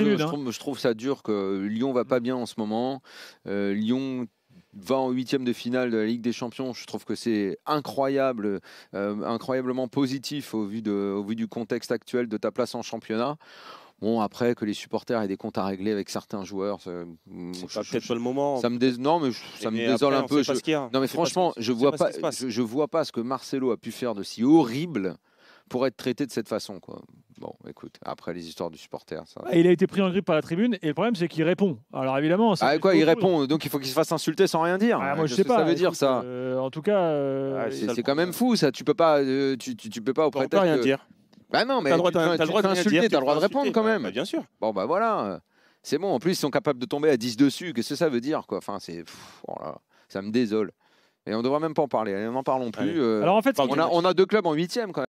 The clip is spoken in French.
Hein. je, trouve, ça dur que Lyon va pas bien en ce moment. Euh, Lyon va en huitième de finale de la Ligue des Champions. Je trouve que c'est incroyable, euh, incroyablement positif au vu, de, au vu du contexte actuel de ta place en championnat. Bon, après, que les supporters aient des comptes à régler avec certains joueurs, c'est peut-être pas le moment. Ça me Non, mais ça me désole un peu. Non, mais franchement, je vois pas, je, je vois pas ce que Marcelo a pu faire de si horrible pour être traité de cette façon. Quoi. Bon, écoute, après les histoires du supporter, ah, il a été pris en grippe par la tribune et le problème c'est qu'il répond. Alors évidemment. Ah quoi, il répond, donc il faut qu'il se fasse insulter sans rien dire. Ah, moi, je, sais, pas. Ça veut dire ça. Euh, en tout cas. Euh, ah, c'est quand même fou ça. Tu peux pas, euh, tu, tu, peux pas au prétexte. rien dire. Bah non, mais as le droit, tu, as, le droit d'insulter, as le droit de répondre quand bah, même. bien sûr. Bon bah voilà. C'est bon. En plus, ils sont capables de tomber à 10 dessus. Qu'est-ce que ça veut dire quoi Enfin, c'est. Oh ça me désole. Et on devrait même pas en parler. N'en parlons plus. Alors en fait, on a, deux clubs en huitième quand